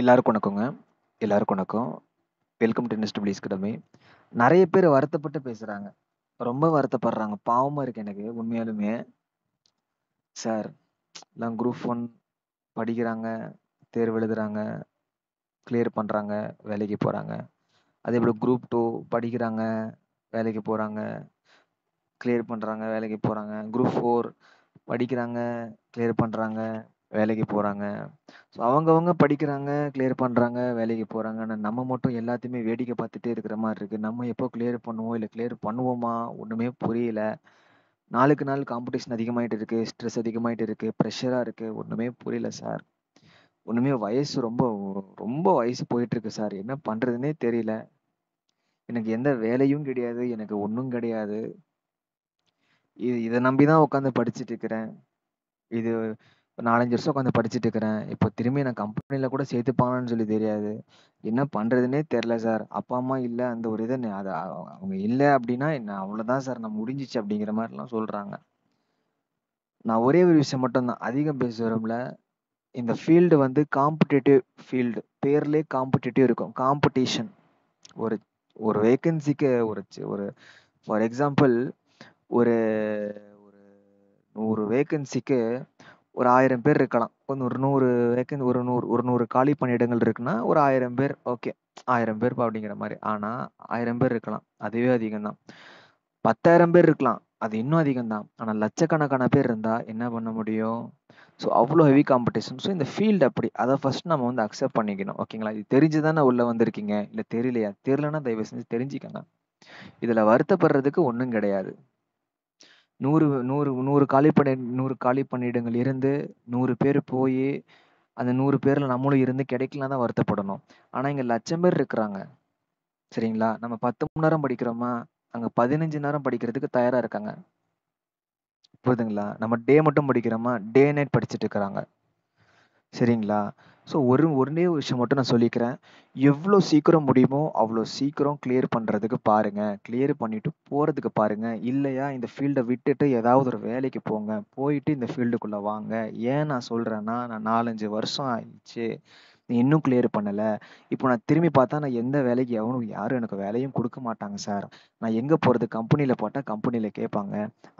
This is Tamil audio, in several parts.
எல்லாருக்கும் வணக்கங்க. எல்லாருக்கும் வணக்கம். வெல்கம் டு NSWS கடமை. நிறைய பேர் வருத்தப்பட்டு பேசுகிறாங்க ரொம்ப வருத்தப்படுறாங்க. பாவமாக இருக்கு எனக்கு உண்மையாலுமே. சார், எல்லாம் குரூப் ஒன் படிக்கிறாங்க, தேர்வு எழுதுறாங்க, கிளியர் பண்ணுறாங்க வேலைக்கு போகிறாங்க அதே போல் குரூப் டூ படிக்கிறாங்க, வேலைக்கு போகிறாங்க கிளியர் பண்ணுறாங்க வேலைக்கு போகிறாங்க குரூப் ஃபோர் படிக்கிறாங்க, கிளியர் பண்ணுறாங்க வேலைக்கு போறாங்க. ஸோ அவங்கவங்க படிக்கிறாங்க, கிளியர் பண்றாங்க, வேலைக்கு போறாங்க. ஆனால் நம்ம மட்டும் எல்லாத்தையுமே வேடிக்கை பார்த்துட்டே இருக்கிற மாதிரி இருக்கு. நம்ம எப்போ கிளியர் பண்ணுவோம்? இல்லை கிளியர் பண்ணுவோமா? ஒன்றுமே புரியல. நாளுக்கு நாள் காம்படிஷன் அதிகமாயிட்டு இருக்கு. ஸ்ட்ரெஸ் அதிகமாயிட்டு இருக்கு. பிரஷரா இருக்கு. ஒன்றுமே புரியல சார். ஒன்றுமே வயசு ரொம்ப ரொம்ப வயசு போயிட்டு இருக்கு சார். என்ன பண்றதுன்னே தெரியல. எனக்கு எந்த வேலையும் கிடையாது. எனக்கு ஒன்றும் கிடையாது. இது இதை நம்பி தான் உட்காந்து படிச்சுட்டு இருக்கிறேன். இது நாலஞ்சு வருஷம் உட்காந்து படிச்சுட்டு இருக்கிறேன். இப்போ திரும்பி நான் கம்பெனியில கூட சேர்த்துப்பாங்கன்னு சொல்லி தெரியாது. என்ன பண்றதுன்னே தெரியல சார். அப்பா, அம்மா இல்லை அந்த ஒரு இதை அது அவங்க இல்லை அப்படின்னா, என்ன அவ்வளோதான் சார் நான் முடிஞ்சுச்சு அப்படிங்கிற மாதிரிலாம் சொல்றாங்க. நான் ஒரே ஒரு விஷயம் மட்டும் தான். அதிகம் பேச இந்த ஃபீல்டு வந்து காம்படிட்டிவ் ஃபீல்டு. பேர்லேயே காம்படிட்டிவ் இருக்கும். காம்படிஷன். ஒரு ஒரு வேகன்சிக்கு ஒரு ஒரு ஃபார் எக்ஸாம்பிள் ஒரு ஒரு 100 வேகன்சிக்கு ஒரு ஆயிரம் பேர் இருக்கலாம். ஒரு நூறு வேக்கன் ஒரு நூறு ஒரு நூறு காலி பணியிடங்கள் இருக்குன்னா, ஒரு ஆயிரம் பேர் ஓகே. ஆயிரம் பேர் அப்படிங்கிற மாதிரி ஆனா ஆயிரம் பேர் இருக்கலாம். அதுவே அதிகம் தான். பேர் இருக்கலாம். அது இன்னும் அதிகம் தான். ஆனா லட்சக்கணக்கான பேர் இருந்தா என்ன பண்ண முடியும்? ஸோ அவ்வளோ ஹெவி காம்படிஷன். ஸோ இந்த ஃபீல்டு அப்படி. அதை ஃபர்ஸ்ட் நம்ம வந்து அக்செப்ட் பண்ணிக்கணும். ஓகேங்களா? இது தெரிஞ்சு தானே உள்ள வந்திருக்கீங்க. இல்லை தெரியலையா? தெரியலன்னா தயவு செஞ்சு தெரிஞ்சுக்கங்க. இதுல வருத்தப்படுறதுக்கு ஒன்றும் கிடையாது. நூறு நூறு நூறு காலி பணி நூறு காலி பணியிடங்கள் இருந்து நூறு பேர் போய் அந்த நூறு பேரில் நம்மளும் இருந்து கிடைக்கலாம் தான் வருத்தப்படணும் ஆனால் இங்கே லட்சம் பேர் இருக்கிறாங்க சரிங்களா நம்ம பத்து மணி நேரம் படிக்கிறோமா அங்கே பதினஞ்சு நேரம் படிக்கிறதுக்கு தயாராக இருக்காங்க புரியுதுங்களா நம்ம டே மட்டும் படிக்கிறோமா டே நைட் படிச்சுட்டு இருக்கிறாங்க சரிங்களா? ஸோ ஒரு ஒரே ஒரு விஷயம் மட்டும் நான் சொல்லிக்கிறேன். எவ்வளோ சீக்கிரம் முடியுமோ, அவ்வளோ சீக்கிரம் கிளியர் பண்ணுறதுக்கு பாருங்கள் கிளியர் பண்ணிவிட்டு போகிறதுக்கு பாருங்கள் இல்லையா இந்த ஃபீல்டை விட்டுட்டு ஏதாவது ஒரு வேலைக்கு போங்க. போயிட்டு இந்த ஃபீல்டுக்குள்ளே வாங்க. ஏன் நான் சொல்கிறேன்னா நான் நாலஞ்சு வருஷம் ஆயிடுச்சு. இன்னும் கிளியர் பண்ணல இப்போ நான் திரும்பி பார்த்தா நான் எந்த வேலைக்கு எவனும் யாரும் எனக்கு வேலையும் கொடுக்க மாட்டாங்க சார் நான் எங்க போறது கம்பெனியில் போட்டா கம்பெனியில் கேட்பாங்க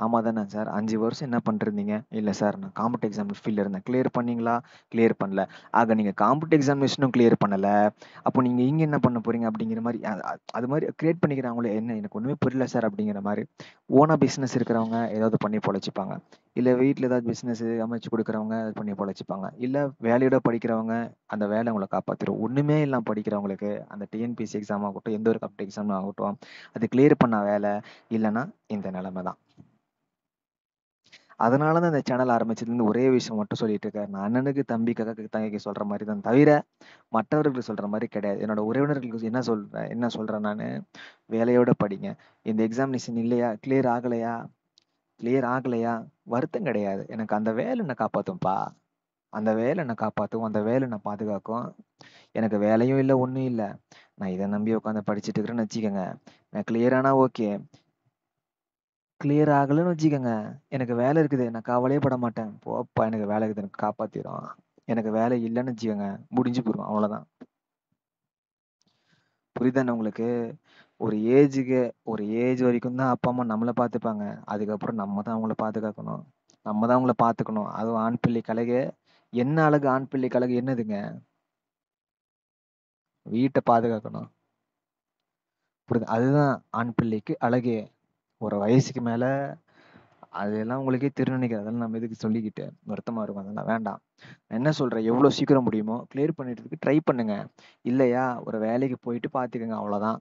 ஆமா தானே சார் அஞ்சு வருஷம் என்ன பண்ணிருந்தீங்க இல்ல சார் நான் காம்பட் எக்ஸாம் ஃபீல்ட் இருந்தேன் கிளியர் பண்ணீங்களா கிளியர் பண்ணல ஆக நீங்க காம்பட் எக்ஸாமினேஷனும் கிளியர் பண்ணல அப்போ நீங்க இங்க என்ன பண்ண போறீங்க அப்படிங்கிற மாதிரி அது மாதிரி கிரியேட் பண்ணிக்கிறாங்களே என்ன எனக்கு ஒண்ணுமே புரியல சார் அப்படிங்கிற மாதிரி ஓனா பிசினஸ் இருக்கிறவங்க ஏதாவது பண்ணி பொழைச்சிப்பாங்க இல்ல வீட்டுல ஏதாவது பிசினஸ் அமைச்சு கொடுக்குறவங்க பண்ணி பொழைச்சிப்பாங்க இல்ல வேலையோட படிக்கிறவங்க அந்த வேலை வேலை உங்களை காப்பாற்றிடும் ஒன்றுமே இல்லாமல் படிக்கிறவங்களுக்கு அந்த டிஎன்பிசி எக்ஸாம் ஆகட்டும் எந்த ஒரு கப்ட் எக்ஸாம் ஆகட்டும் அது கிளியர் பண்ண வேலை இல்லைன்னா இந்த நிலைமை தான் அதனால தான் இந்த சேனல் ஆரம்பிச்சதுன்னு ஒரே விஷயம் மட்டும் சொல்லிட்டு இருக்காரு நான் அண்ணனுக்கு தம்பி கக்காக்கு தங்கைக்கு சொல்ற மாதிரி தான் தவிர மற்றவர்களுக்கு சொல்ற மாதிரி கிடையாது என்னோட உறவினர்களுக்கு என்ன சொல்றேன் என்ன சொல்றேன் நான் வேலையோட படிங்க இந்த எக்ஸாமினேஷன் இல்லையா கிளியர் ஆகலையா கிளியர் ஆகலையா வருத்தம் கிடையாது எனக்கு அந்த வேலை என்ன காப்பாத்தும்பா அந்த வேலை என்னை காப்பாற்றும் அந்த வேலை என்னை பாதுகாக்கும் எனக்கு வேலையும் இல்லை ஒன்றும் இல்லை நான் இதை நம்பி உட்காந்து படிச்சுட்டு இருக்கிறேன்னு வச்சுக்கோங்க நான் கிளியரானா ஓகே கிளியர் ஆகலைன்னு வச்சுக்கோங்க எனக்கு வேலை இருக்குது நான் கவலையே பட மாட்டேன் போப்பா எனக்கு வேலை இருக்குது எனக்கு காப்பாற்றிடும் எனக்கு வேலை இல்லைன்னு வச்சுக்கோங்க முடிஞ்சு போயிடும் அவ்வளோதான் புரியுதானே உங்களுக்கு ஒரு ஏஜுக்கு ஒரு ஏஜ் வரைக்கும் தான் அப்பா அம்மா நம்மளை பார்த்துப்பாங்க அதுக்கப்புறம் நம்ம தான் அவங்கள பாதுகாக்கணும் நம்ம தான் அவங்கள பார்த்துக்கணும் அதுவும் ஆண் பிள்ளை கலைக என்ன அழகு ஆண் பிள்ளைக்கு அழகு என்னதுங்க வீட்டை பாதுகாக்கணும் புரியுது அதுதான் ஆண் பிள்ளைக்கு அழகே ஒரு வயசுக்கு மேல அதெல்லாம் உங்களுக்கே தெரியும் நினைக்கிறேன் அதெல்லாம் நம்ம எதுக்கு சொல்லிக்கிட்டு வருத்தமா இருக்கும் அதெல்லாம் வேண்டாம் என்ன சொல்றேன் எவ்வளவு சீக்கிரம் முடியுமோ கிளியர் பண்ணிட்டு ட்ரை பண்ணுங்க இல்லையா ஒரு வேலைக்கு போயிட்டு பாத்துக்கோங்க அவ்வளவுதான்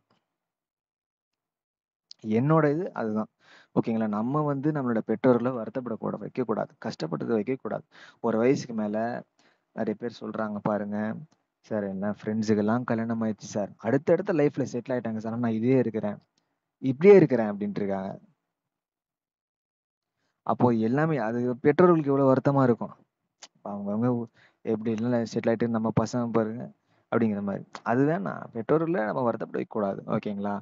என்னோட இது அதுதான் ஓகேங்களா? நம்ம வந்து நம்மளோட பெற்றோர்கள வருத்தப்படக்கூட வைக்கக்கூடாது. கஷ்டப்பட்டுக்க வைக்கக்கூடாது. ஒரு வயசுக்கு மேல நிறைய பேர் சொல்றாங்க பாருங்க, "சார் என்ன ஃப்ரெண்ட்ஸுக்கெல்லாம் கல்யாணம் ஆயிடுச்சு சார். அடுத்தடுத்த லைஃப்ல செட்டில் ஆயிட்டாங்க சார். நான் இதே இருக்கிறேன். இப்படியே இருக்கிறேன்" அப்படின்ட்டு இருக்காங்க. அப்போ எல்லாமே அது பெற்றோர்களுக்கு எவ்வளோ வருத்தமா இருக்கும். அவங்கவுங்க எப்படி லைஃப் செட்டில் ஆயிட்டு நம்ம பசங்க பாருங்க அப்படிங்கிற மாதிரி அது நான் பெற்றோர்கள நம்ம வருத்தப்பட வைக்கக்கூடாது. ஓகேங்களா?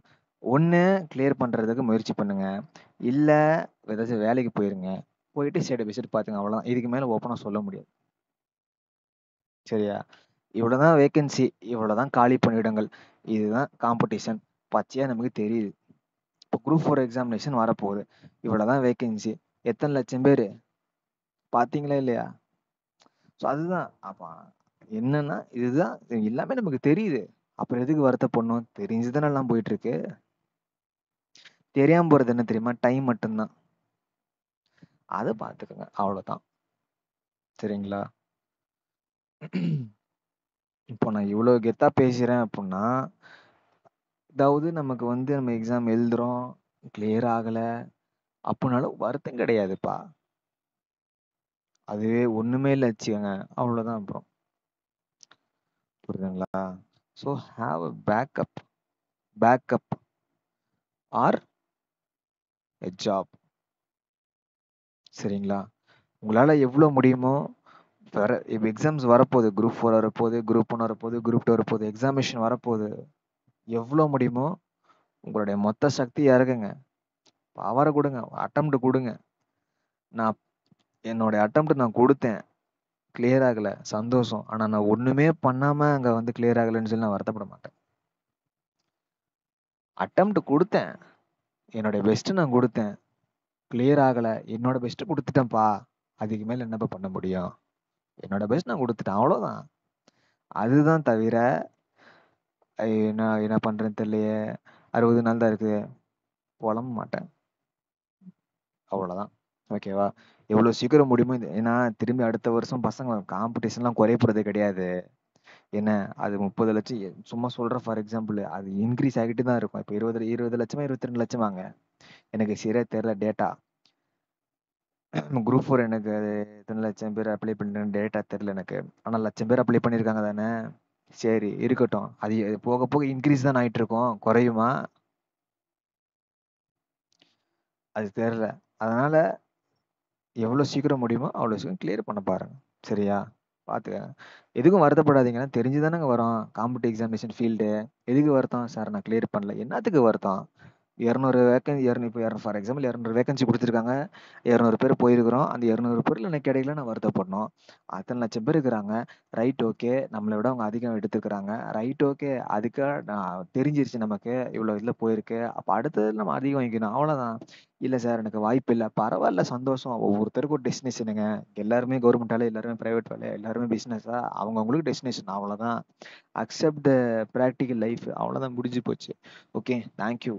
ஒன்று கிளியர் பண்ணுறதுக்கு முயற்சி பண்ணுங்க. இல்லை ஏதாச்சும் வேலைக்கு போயிருங்க. போயிட்டு சைடு பை சைடு பாத்துங்க அவ்வளவுதான். இதுக்கு மேலே ஓப்பனாக சொல்ல முடியாது. சரியா? இவ்வளோ தான் வேக்கன்சி இவ்வளோ தான் காலி பணியிடங்கள். இதுதான் காம்படிஷன். பச்சையாக நமக்கு தெரியுது. இப்போ குரூப் ஃபோர் எக்ஸாமினேஷன் வரப்போகுது. இவ்வளோ தான் வேக்கன்சி எத்தனை லட்சம் பேர் பார்த்தீங்களா இல்லையா? ஸோ அதுதான். அப்போ என்னன்னா இதுதான் எல்லாமே நமக்கு தெரியுது. அப்புறம் எதுக்கு வருத்தப்படணும்? தெரிஞ்சுதானெல்லாம் போயிட்டுருக்கு தெரியாம போறது என்ன தெரியுமா? டைம் மட்டும்தான். அதை பார்த்துக்கோங்க அவ்வளவுதான். சரிங்களா? இப்போ நான் இவ்வளோ கெத்தா பேசுறேன் அப்படின்னா அதாவது நமக்கு வந்து நம்ம எக்ஸாம் எழுதுறோம், கிளியர் ஆகல அப்படின்னாலும் வருத்தம் கிடையாதுப்பா. அதுவே ஒண்ணுமே இல்லை வச்சுக்கோங்க அவ்வளவுதான் அப்புறம். புரியுதுங்களா? So have a backup. Backup or a job சரிங்களா? உங்களால எவ்வளோ முடியுமோ வர இப்போ எக்ஸாம்ஸ் வரப்போகுது. குரூப் ஃபோர் வரப்போகுது, குரூப் 1 வரப்போகுது, குரூப் 2 வரப்போகுது, எக்ஸாமினேஷன் வரப்போகுது. எவ்வளோ முடியுமோ உங்களுடைய மொத்த சக்தி இறக்குங்க. பவரை கொடுங்க அட்டெம்ப்ட் கொடுங்க நான் என்னோட அட்டெம்ப்ட் நான் கொடுத்தேன் கிளியர் ஆகல. சந்தோஷம். ஆனா நான் ஒண்ணுமே பண்ணாம அங்க வந்து கிளியர் ஆகலைன்னு சொல்லி நான் வருத்தப்பட மாட்டேன். அட்டெம்ப்ட் கொடுத்தேன் என்னோட பெஸ்ட்டு நான் கொடுத்தேன் கிளியர் ஆகலை என்னோட பெஸ்ட்டு கொடுத்துட்டேன்ப்பா அதுக்கு மேலே என்னப்பா பண்ண முடியும் என்னோட பெஸ்ட் நான் கொடுத்துட்டேன் அவ்வளோதான் அதுதான் தவிர என்ன என்ன பண்ணுறேன்னு தெரியலையே அறுபது நாள் தான் இருக்குது புலம்ப மாட்டேன் அவ்வளோதான் ஓகேவா எவ்வளோ சீக்கிரம் முடியுமோ ஏன்னா திரும்பி அடுத்த வருஷம் பசங்க காம்படிஷன்லாம் குறைய போகிறது கிடையாது என்ன அது முப்பது லட்சம் சும்மா சொல்றேன் ஃபார் எக்ஸாம்பிள். அது இன்க்ரீஸ் ஆகிட்டு தான் இருக்கும். இப்போ இருபது இருபது லட்சமா லட்சம் லட்சமாங்க? எனக்கு சரியா தெரியல டேட்டா. குரூப் ஃபோர் எனக்கு அது இத்தனை லட்சம் பேர் அப்ளை பண்ணிருக்காங்க டேட்டா தெரியல எனக்கு. ஆனால் லட்சம் பேர் அப்ளை பண்ணியிருக்காங்க தானே? சரி இருக்கட்டும். அது போக போக இன்க்ரீஸ் தான் ஆகிட்டு இருக்கும். குறையுமா? அது தெரியல. அதனால எவ்வளோ சீக்கிரம் முடியுமோ அவ்வளோ சீக்கிரம் கிளியர் பண்ண பாருங்க. சரியா? பார்த்துக்கங்க. எதுக்கும் வருத்தப்படாதீங்கன்னா தெரிஞ்சுதானங்க வரோம் வர்றோம். Competitive examination field. எதுக்கு வருத்தம்? சார் நான் கிளியர் பண்ணல. என்னத்துக்கு வருத்தம்? இரநூறு வேக்கன் இரநூ இப்போ இரநூ ஃபார் எக்ஸாம்பிள் இரநூறு வேக்கன்சி கொடுத்துருக்காங்க இரநூறு பேர் போயிருக்கிறோம் அந்த இரநூறு பேரில் எனக்கு நான் வருத்தப்படணும் அத்தனை லட்சம் பேர் இருக்கிறாங்க ரைட் ஓகே நம்மளை விட அவங்க அதிகம் எடுத்துக்கிறாங்க ரைட் ஓகே அதுக்காக நான் தெரிஞ்சிருச்சு நமக்கு இவ்வளோ இதில் போயிருக்கு அப்போ அடுத்தது நம்ம அதிகம் வாங்கிக்கணும் அவ்வளோதான் இல்லை சார் எனக்கு வாய்ப்பு இல்லை பரவாயில்ல சந்தோஷம் ஒவ்வொருத்தருக்கும் ஒரு டெஸ்டினேஷனுங்க எல்லாருமே கவர்மெண்ட் வேலை எல்லாருமே ப்ரைவேட் வேலை எல்லாருமே பிஸ்னஸாக அவங்கவுங்களுக்கு டெஸ்டினேஷன் அவ்வளோதான் அக்செப்ட் த ப்ராக்டிக்கல் லைஃப் அவ்வளோதான் முடிஞ்சு போச்சு ஓகே தேங்க்யூ